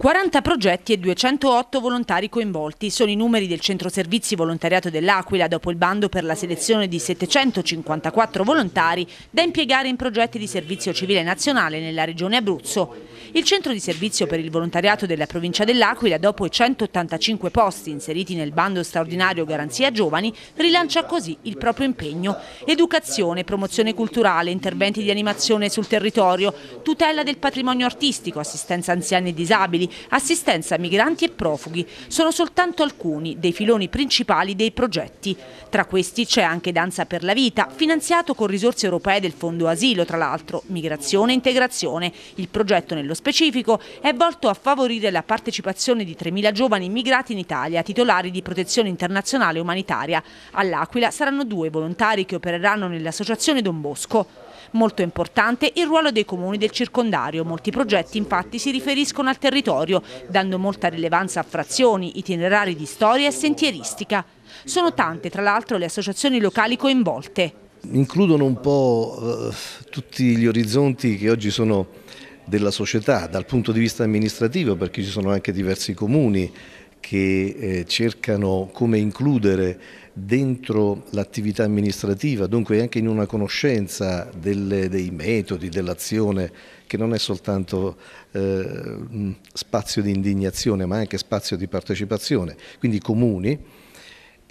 40 progetti e 208 volontari coinvolti sono i numeri del Centro Servizi Volontariato dell'Aquila dopo il bando per la selezione di 754 volontari da impiegare in progetti di servizio civile nazionale nella regione Abruzzo. Il Centro di Servizio per il Volontariato della provincia dell'Aquila, dopo i 185 posti inseriti nel bando straordinario Garanzia Giovani, rilancia così il proprio impegno. Educazione, promozione culturale, interventi di animazione sul territorio, tutela del patrimonio artistico, assistenza anziani e disabili, assistenza migranti e profughi sono soltanto alcuni dei filoni principali dei progetti. Tra questi c'è anche Danza per la Vita, finanziato con risorse europee del Fondo Asilo, tra l'altro, migrazione e integrazione. Il progetto nello specifico è volto a favorire la partecipazione di 3.000 giovani immigrati in Italia, titolari di protezione internazionale e umanitaria. All'Aquila saranno due volontari che opereranno nell'associazione Don Bosco. Molto importante il ruolo dei comuni del circondario, molti progetti infatti si riferiscono al territorio, dando molta rilevanza a frazioni, itinerari di storia e sentieristica. Sono tante tra l'altro le associazioni locali coinvolte. Includono un po' eh, tutti gli orizzonti che oggi sono della società, dal punto di vista amministrativo perché ci sono anche diversi comuni che eh, cercano come includere dentro l'attività amministrativa, dunque anche in una conoscenza delle, dei metodi, dell'azione, che non è soltanto eh, spazio di indignazione ma anche spazio di partecipazione, quindi comuni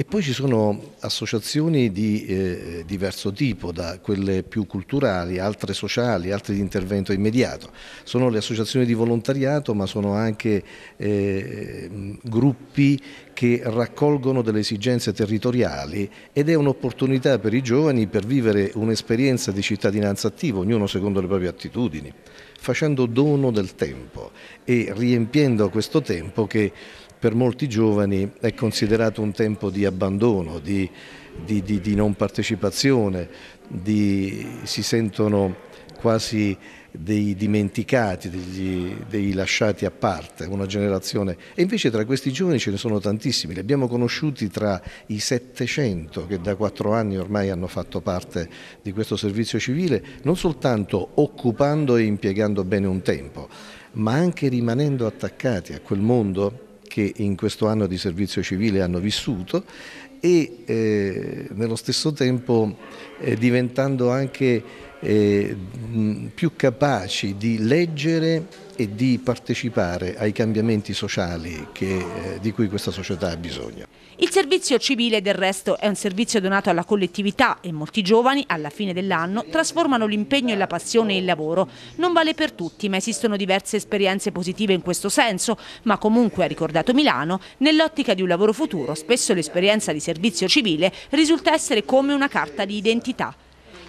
e poi ci sono associazioni di eh, diverso tipo, da quelle più culturali, altre sociali, altre di intervento immediato. Sono le associazioni di volontariato, ma sono anche eh, gruppi che raccolgono delle esigenze territoriali ed è un'opportunità per i giovani per vivere un'esperienza di cittadinanza attiva, ognuno secondo le proprie attitudini, facendo dono del tempo e riempiendo questo tempo che per molti giovani è considerato un tempo di abbandono, di, di, di, di non partecipazione, si sentono quasi dei dimenticati, degli, dei lasciati a parte, una generazione. E invece tra questi giovani ce ne sono tantissimi, li abbiamo conosciuti tra i 700 che da quattro anni ormai hanno fatto parte di questo servizio civile, non soltanto occupando e impiegando bene un tempo, ma anche rimanendo attaccati a quel mondo che in questo anno di servizio civile hanno vissuto e eh, nello stesso tempo eh, diventando anche eh, più capaci di leggere e di partecipare ai cambiamenti sociali che, eh, di cui questa società ha bisogno. Il servizio civile del resto è un servizio donato alla collettività e molti giovani alla fine dell'anno trasformano l'impegno e la passione in lavoro. Non vale per tutti ma esistono diverse esperienze positive in questo senso ma comunque ha ricordato Milano nell'ottica di un lavoro futuro spesso l'esperienza di servizio civile risulta essere come una carta di identità.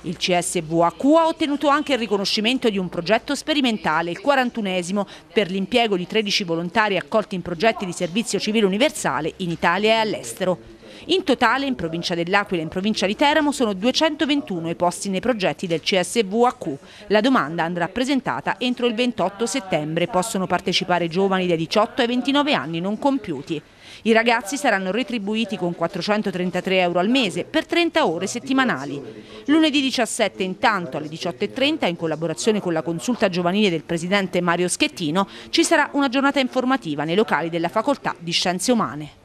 Il CSVAQ ha ottenuto anche il riconoscimento di un progetto sperimentale, il 41esimo, per l'impiego di 13 volontari accolti in progetti di servizio civile universale in Italia e all'estero. In totale in provincia dell'Aquila e in provincia di Teramo sono 221 i posti nei progetti del CSVAQ. La domanda andrà presentata entro il 28 settembre. Possono partecipare giovani dai 18 ai 29 anni non compiuti. I ragazzi saranno retribuiti con 433 euro al mese per 30 ore settimanali. Lunedì 17 intanto alle 18.30 in collaborazione con la consulta giovanile del presidente Mario Schettino ci sarà una giornata informativa nei locali della Facoltà di Scienze Umane.